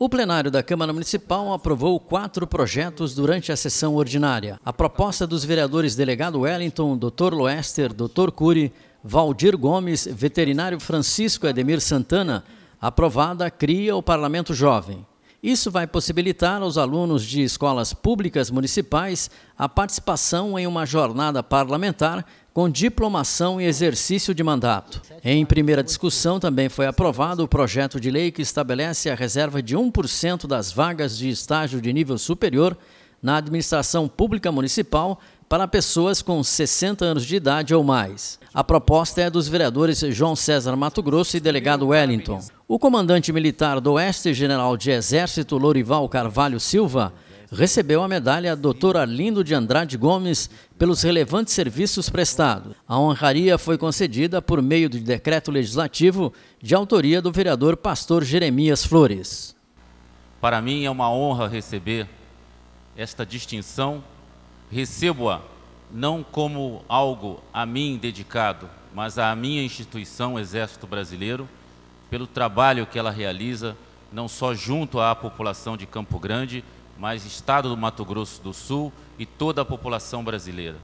O plenário da Câmara Municipal aprovou quatro projetos durante a sessão ordinária. A proposta dos vereadores delegado Wellington, Dr. Loester, Dr. Cury, Valdir Gomes, veterinário Francisco Edemir Santana, aprovada, cria o Parlamento Jovem. Isso vai possibilitar aos alunos de escolas públicas municipais a participação em uma jornada parlamentar com diplomação e exercício de mandato. Em primeira discussão, também foi aprovado o projeto de lei que estabelece a reserva de 1% das vagas de estágio de nível superior na administração pública municipal para pessoas com 60 anos de idade ou mais. A proposta é dos vereadores João César Mato Grosso e delegado Wellington. O comandante militar do Oeste, general de Exército Lorival Carvalho Silva, recebeu a medalha Doutora Lindo de Andrade Gomes pelos relevantes serviços prestados. A honraria foi concedida por meio de decreto legislativo de autoria do vereador pastor Jeremias Flores. Para mim é uma honra receber esta distinção. Recebo-a não como algo a mim dedicado, mas à minha instituição, Exército Brasileiro, pelo trabalho que ela realiza não só junto à população de Campo Grande, mas Estado do Mato Grosso do Sul e toda a população brasileira.